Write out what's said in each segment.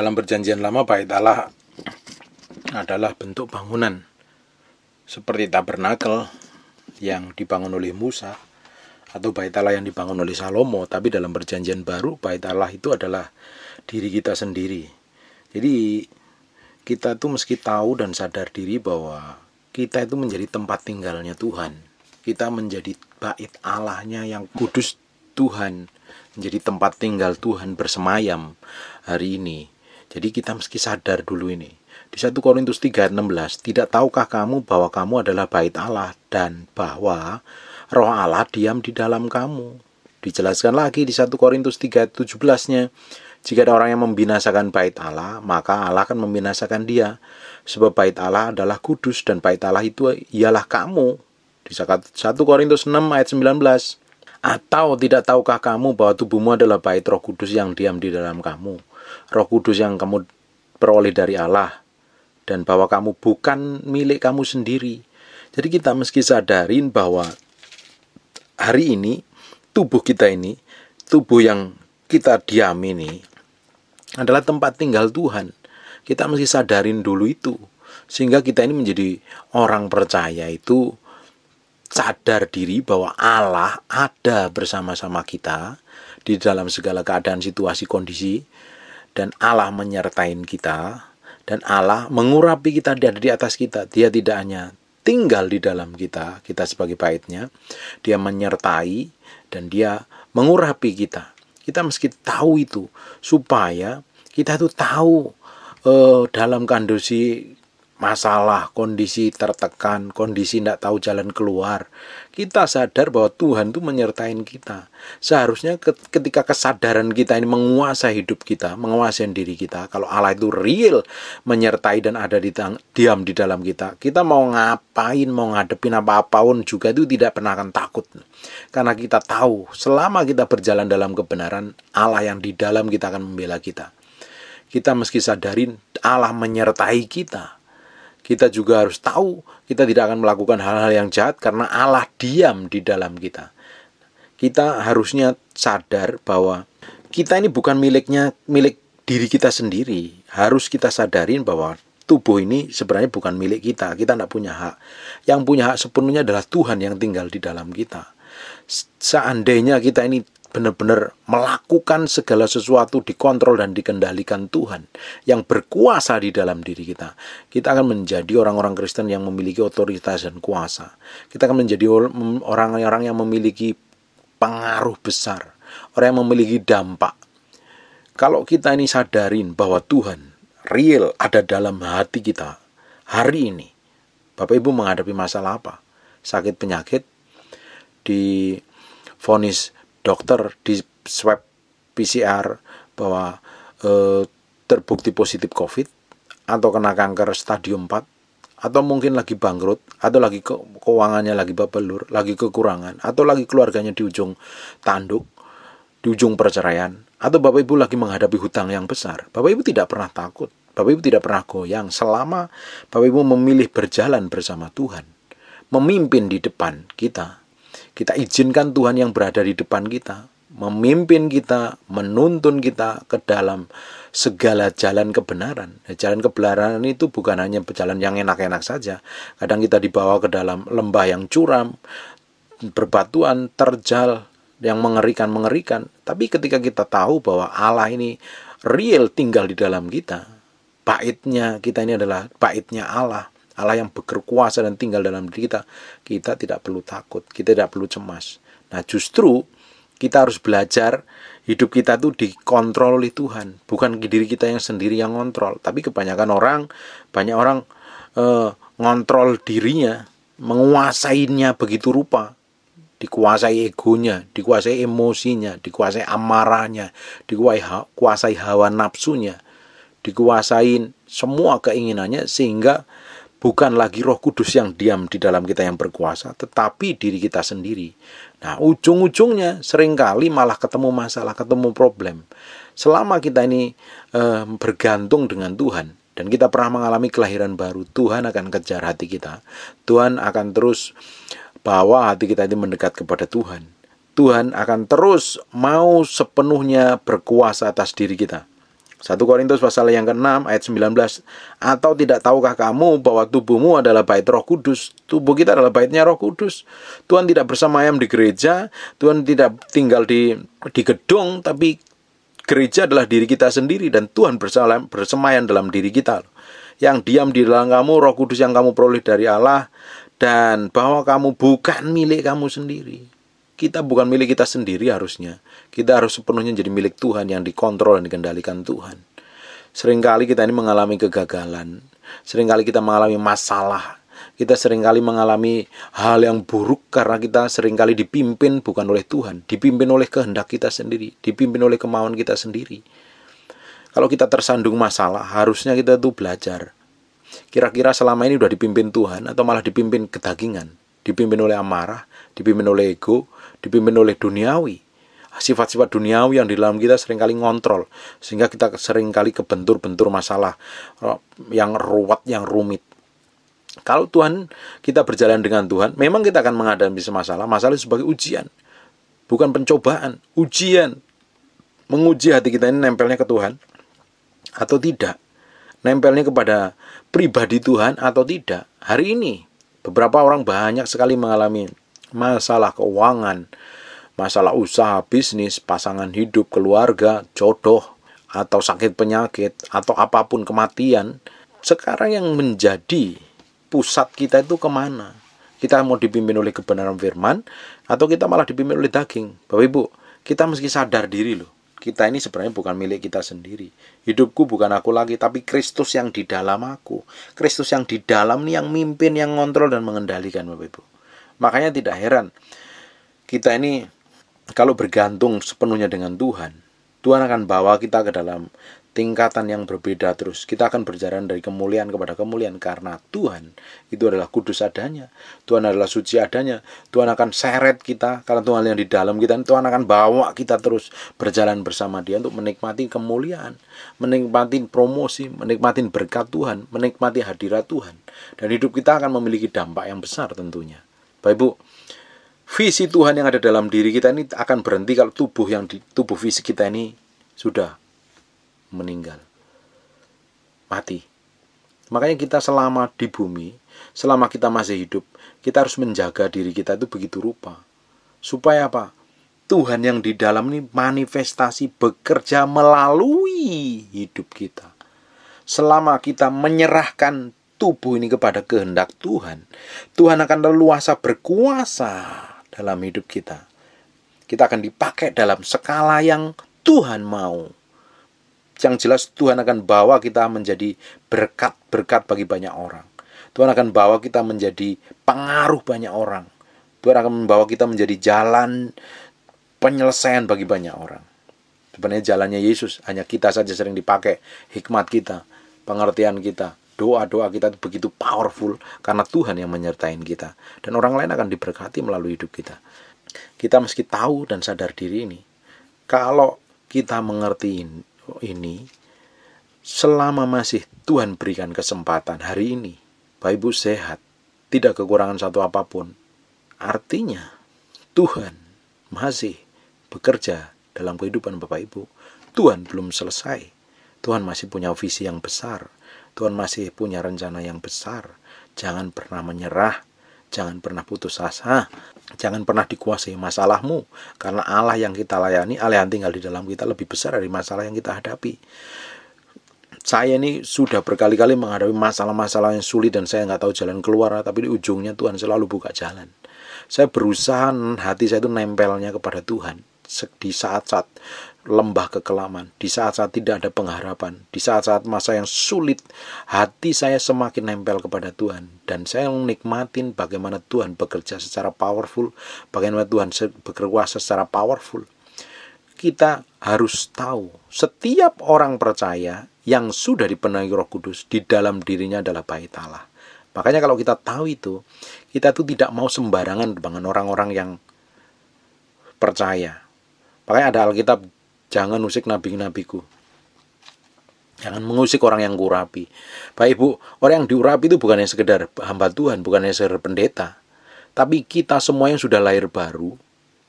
Dalam perjanjian lama bait Allah adalah bentuk bangunan seperti tabernakel yang dibangun oleh Musa atau bait Allah yang dibangun oleh Salomo, tapi dalam perjanjian baru bait Allah itu adalah diri kita sendiri. Jadi kita itu meski tahu dan sadar diri bahwa kita itu menjadi tempat tinggalnya Tuhan. Kita menjadi bait Allahnya yang kudus Tuhan, menjadi tempat tinggal Tuhan bersemayam hari ini. Jadi kita mesti sadar dulu ini. Di 1 Korintus 3:16, tidak tahukah kamu bahwa kamu adalah bait Allah dan bahwa roh Allah diam di dalam kamu? Dijelaskan lagi di 1 Korintus 3:17-nya, jika ada orang yang membinasakan bait Allah, maka Allah akan membinasakan dia. Sebab bait Allah adalah kudus dan bait Allah itu ialah kamu. Di 1 Korintus 6 ayat 19. Atau tidak tahukah kamu bahwa tubuhmu adalah bait roh kudus yang diam di dalam kamu? Roh Kudus yang kamu peroleh dari Allah dan bahwa kamu bukan milik kamu sendiri. Jadi kita meski sadarin bahwa hari ini tubuh kita ini, tubuh yang kita diam ini adalah tempat tinggal Tuhan. Kita mesti sadarin dulu itu sehingga kita ini menjadi orang percaya itu sadar diri bahwa Allah ada bersama-sama kita di dalam segala keadaan, situasi, kondisi dan Allah menyertai kita dan Allah mengurapi kita dia ada di atas kita dia tidak hanya tinggal di dalam kita kita sebagai baitnya dia menyertai dan dia mengurapi kita kita meski tahu itu supaya kita itu tahu eh, dalam kondisi masalah, kondisi tertekan, kondisi tidak tahu jalan keluar. Kita sadar bahwa Tuhan itu menyertai kita. Seharusnya ketika kesadaran kita ini menguasai hidup kita, menguasai diri kita, kalau Allah itu real menyertai dan ada di diam di dalam kita, kita mau ngapain, mau ngadepin apa-apapun juga itu tidak pernah akan takut. Karena kita tahu selama kita berjalan dalam kebenaran, Allah yang di dalam kita akan membela kita. Kita meski sadarin Allah menyertai kita, kita juga harus tahu kita tidak akan melakukan hal-hal yang jahat karena Allah diam di dalam kita. Kita harusnya sadar bahwa kita ini bukan miliknya milik diri kita sendiri. Harus kita sadarin bahwa tubuh ini sebenarnya bukan milik kita. Kita tidak punya hak. Yang punya hak sepenuhnya adalah Tuhan yang tinggal di dalam kita. Seandainya kita ini benar-benar melakukan segala sesuatu dikontrol dan dikendalikan Tuhan yang berkuasa di dalam diri kita. Kita akan menjadi orang-orang Kristen yang memiliki otoritas dan kuasa. Kita akan menjadi orang-orang yang memiliki pengaruh besar, orang yang memiliki dampak. Kalau kita ini sadarin bahwa Tuhan real ada dalam hati kita hari ini, Bapak Ibu menghadapi masalah apa? Sakit penyakit, di vonis dokter di swab PCR bahwa eh, terbukti positif COVID atau kena kanker stadium 4 atau mungkin lagi bangkrut atau lagi ke keuangannya lagi babelur, lagi kekurangan atau lagi keluarganya di ujung tanduk, di ujung perceraian atau Bapak Ibu lagi menghadapi hutang yang besar. Bapak Ibu tidak pernah takut, Bapak Ibu tidak pernah goyang selama Bapak Ibu memilih berjalan bersama Tuhan, memimpin di depan kita kita izinkan Tuhan yang berada di depan kita memimpin kita, menuntun kita ke dalam segala jalan kebenaran. Nah, jalan kebenaran itu bukan hanya jalan yang enak-enak saja. Kadang kita dibawa ke dalam lembah yang curam, berbatuan, terjal, yang mengerikan-mengerikan. Tapi ketika kita tahu bahwa Allah ini real tinggal di dalam kita, baitnya kita ini adalah baitnya Allah. Allah yang berkuasa dan tinggal dalam diri kita, kita tidak perlu takut, kita tidak perlu cemas. Nah, justru kita harus belajar hidup kita tuh dikontrol oleh Tuhan, bukan diri kita yang sendiri yang ngontrol. Tapi kebanyakan orang, banyak orang eh, ngontrol dirinya, menguasainya begitu rupa, dikuasai egonya, dikuasai emosinya, dikuasai amarahnya, dikuasai hawa nafsunya, dikuasain semua keinginannya sehingga bukan lagi Roh Kudus yang diam di dalam kita yang berkuasa, tetapi diri kita sendiri. Nah, ujung-ujungnya seringkali malah ketemu masalah, ketemu problem. Selama kita ini eh, bergantung dengan Tuhan dan kita pernah mengalami kelahiran baru, Tuhan akan kejar hati kita. Tuhan akan terus bawa hati kita ini mendekat kepada Tuhan. Tuhan akan terus mau sepenuhnya berkuasa atas diri kita. 1 Korintus pasal yang ke-6 ayat 19 Atau tidak tahukah kamu bahwa tubuhmu adalah bait roh kudus Tubuh kita adalah baitnya roh kudus Tuhan tidak ayam di gereja Tuhan tidak tinggal di, di gedung Tapi gereja adalah diri kita sendiri Dan Tuhan bersemayam, bersemayam dalam diri kita Yang diam di dalam kamu roh kudus yang kamu peroleh dari Allah Dan bahwa kamu bukan milik kamu sendiri Kita bukan milik kita sendiri harusnya kita harus sepenuhnya jadi milik Tuhan yang dikontrol dan dikendalikan Tuhan. Seringkali kita ini mengalami kegagalan, seringkali kita mengalami masalah, kita seringkali mengalami hal yang buruk karena kita seringkali dipimpin bukan oleh Tuhan, dipimpin oleh kehendak kita sendiri, dipimpin oleh kemauan kita sendiri. Kalau kita tersandung masalah, harusnya kita tuh belajar. Kira-kira selama ini sudah dipimpin Tuhan atau malah dipimpin kedagingan, dipimpin oleh amarah, dipimpin oleh ego, dipimpin oleh duniawi sifat-sifat duniawi yang di dalam kita seringkali ngontrol sehingga kita seringkali kebentur-bentur masalah eh, yang ruwet yang rumit kalau Tuhan kita berjalan dengan Tuhan memang kita akan menghadapi masalah masalah sebagai ujian bukan pencobaan ujian menguji hati kita ini nempelnya ke Tuhan atau tidak nempelnya kepada pribadi Tuhan atau tidak hari ini beberapa orang banyak sekali mengalami masalah keuangan masalah usaha, bisnis, pasangan hidup, keluarga, jodoh, atau sakit penyakit, atau apapun kematian. Sekarang yang menjadi pusat kita itu kemana? Kita mau dipimpin oleh kebenaran firman, atau kita malah dipimpin oleh daging? Bapak Ibu, kita mesti sadar diri loh. Kita ini sebenarnya bukan milik kita sendiri. Hidupku bukan aku lagi, tapi Kristus yang di dalam aku. Kristus yang di dalam ini yang mimpin, yang ngontrol dan mengendalikan Bapak Ibu. Makanya tidak heran kita ini kalau bergantung sepenuhnya dengan Tuhan, Tuhan akan bawa kita ke dalam tingkatan yang berbeda terus. Kita akan berjalan dari kemuliaan kepada kemuliaan karena Tuhan itu adalah kudus adanya. Tuhan adalah suci adanya. Tuhan akan seret kita karena Tuhan yang di dalam kita. Tuhan akan bawa kita terus berjalan bersama Dia untuk menikmati kemuliaan, menikmati promosi, menikmati berkat Tuhan, menikmati hadirat Tuhan. Dan hidup kita akan memiliki dampak yang besar tentunya. Bapak Ibu, visi Tuhan yang ada dalam diri kita ini akan berhenti kalau tubuh yang di, tubuh fisik kita ini sudah meninggal. Mati. Makanya kita selama di bumi, selama kita masih hidup, kita harus menjaga diri kita itu begitu rupa. Supaya apa? Tuhan yang di dalam ini manifestasi bekerja melalui hidup kita. Selama kita menyerahkan tubuh ini kepada kehendak Tuhan, Tuhan akan leluasa berkuasa dalam hidup kita. Kita akan dipakai dalam skala yang Tuhan mau. Yang jelas Tuhan akan bawa kita menjadi berkat-berkat bagi banyak orang. Tuhan akan bawa kita menjadi pengaruh banyak orang. Tuhan akan membawa kita menjadi jalan penyelesaian bagi banyak orang. Sebenarnya jalannya Yesus, hanya kita saja sering dipakai, hikmat kita, pengertian kita, doa-doa kita itu begitu powerful karena Tuhan yang menyertai kita dan orang lain akan diberkati melalui hidup kita. Kita meski tahu dan sadar diri ini, kalau kita mengerti ini, selama masih Tuhan berikan kesempatan hari ini, Bapak Ibu sehat, tidak kekurangan satu apapun, artinya Tuhan masih bekerja dalam kehidupan Bapak Ibu. Tuhan belum selesai. Tuhan masih punya visi yang besar Tuhan masih punya rencana yang besar. Jangan pernah menyerah, jangan pernah putus asa, jangan pernah dikuasai masalahmu. Karena Allah yang kita layani, Allah yang tinggal di dalam kita lebih besar dari masalah yang kita hadapi. Saya ini sudah berkali-kali menghadapi masalah-masalah yang sulit dan saya nggak tahu jalan keluar, tapi di ujungnya Tuhan selalu buka jalan. Saya berusaha hati saya itu nempelnya kepada Tuhan di saat-saat lembah kekelaman, di saat-saat tidak ada pengharapan, di saat-saat masa yang sulit, hati saya semakin nempel kepada Tuhan. Dan saya menikmatin bagaimana Tuhan bekerja secara powerful, bagaimana Tuhan berkuasa secara powerful. Kita harus tahu, setiap orang percaya yang sudah dipenuhi roh kudus, di dalam dirinya adalah bait Allah. Makanya kalau kita tahu itu, kita tuh tidak mau sembarangan dengan orang-orang yang percaya. Makanya ada Alkitab Jangan usik nabi-nabiku. Jangan mengusik orang yang kurapi. Pak Ibu, orang yang diurapi itu bukan yang sekedar hamba Tuhan, bukan yang sekedar pendeta. Tapi kita semua yang sudah lahir baru,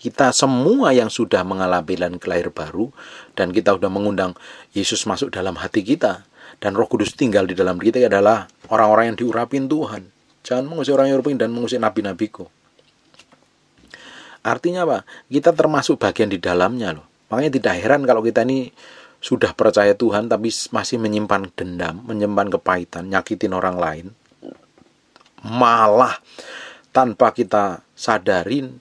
kita semua yang sudah mengalami dan kelahir baru, dan kita sudah mengundang Yesus masuk dalam hati kita, dan roh kudus tinggal di dalam kita adalah orang-orang yang diurapin Tuhan. Jangan mengusik orang yang diurapin dan mengusik nabi-nabiku. Artinya apa? Kita termasuk bagian di dalamnya loh. Makanya tidak heran kalau kita ini sudah percaya Tuhan tapi masih menyimpan dendam, menyimpan kepahitan, nyakitin orang lain. Malah tanpa kita sadarin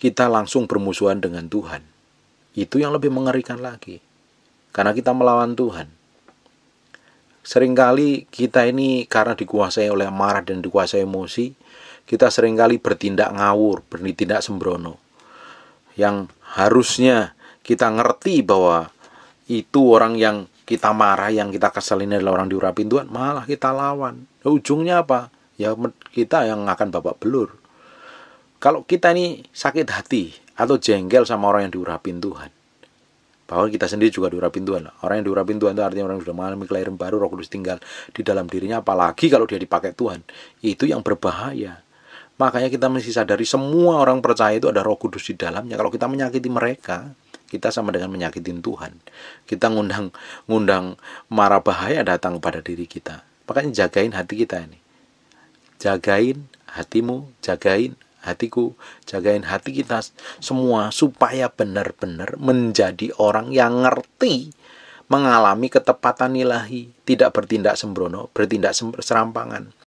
kita langsung bermusuhan dengan Tuhan. Itu yang lebih mengerikan lagi. Karena kita melawan Tuhan. Seringkali kita ini karena dikuasai oleh marah dan dikuasai emosi, kita seringkali bertindak ngawur, bertindak sembrono. Yang harusnya kita ngerti bahwa itu orang yang kita marah, yang kita ini adalah orang diurapi Tuhan, malah kita lawan. Ujungnya apa? Ya kita yang akan babak belur. Kalau kita ini sakit hati atau jengkel sama orang yang diurapin Tuhan, bahwa kita sendiri juga diurapin Tuhan. Orang yang diurapin Tuhan itu artinya orang yang sudah mengalami kelahiran baru, roh kudus tinggal di dalam dirinya, apalagi kalau dia dipakai Tuhan. Itu yang berbahaya. Makanya kita mesti sadari semua orang percaya itu ada roh kudus di dalamnya. Kalau kita menyakiti mereka, kita sama dengan menyakitin Tuhan. Kita ngundang ngundang mara bahaya datang pada diri kita. Makanya jagain hati kita ini. Jagain hatimu, jagain hatiku, jagain hati kita semua supaya benar-benar menjadi orang yang ngerti mengalami ketepatan ilahi, tidak bertindak sembrono, bertindak serampangan.